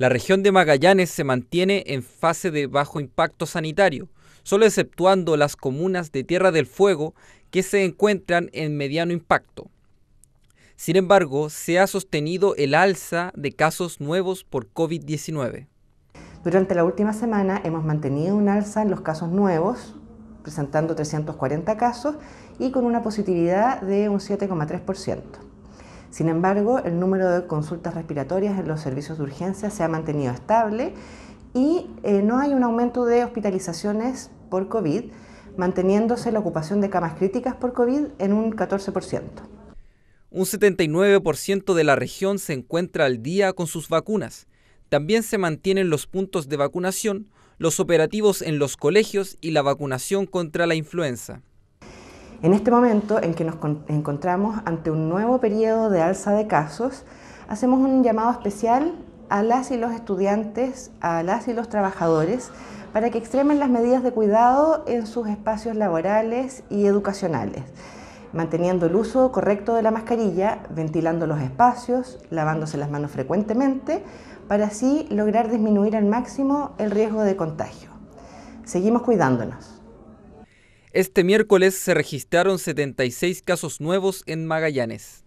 La región de Magallanes se mantiene en fase de bajo impacto sanitario, solo exceptuando las comunas de Tierra del Fuego que se encuentran en mediano impacto. Sin embargo, se ha sostenido el alza de casos nuevos por COVID-19. Durante la última semana hemos mantenido un alza en los casos nuevos, presentando 340 casos y con una positividad de un 7,3%. Sin embargo, el número de consultas respiratorias en los servicios de urgencia se ha mantenido estable y eh, no hay un aumento de hospitalizaciones por COVID, manteniéndose la ocupación de camas críticas por COVID en un 14%. Un 79% de la región se encuentra al día con sus vacunas. También se mantienen los puntos de vacunación, los operativos en los colegios y la vacunación contra la influenza en este momento en que nos encontramos ante un nuevo periodo de alza de casos, hacemos un llamado especial a las y los estudiantes, a las y los trabajadores, para que extremen las medidas de cuidado en sus espacios laborales y educacionales, manteniendo el uso correcto de la mascarilla, ventilando los espacios, lavándose las manos frecuentemente, para así lograr disminuir al máximo el riesgo de contagio. Seguimos cuidándonos. Este miércoles se registraron 76 casos nuevos en Magallanes.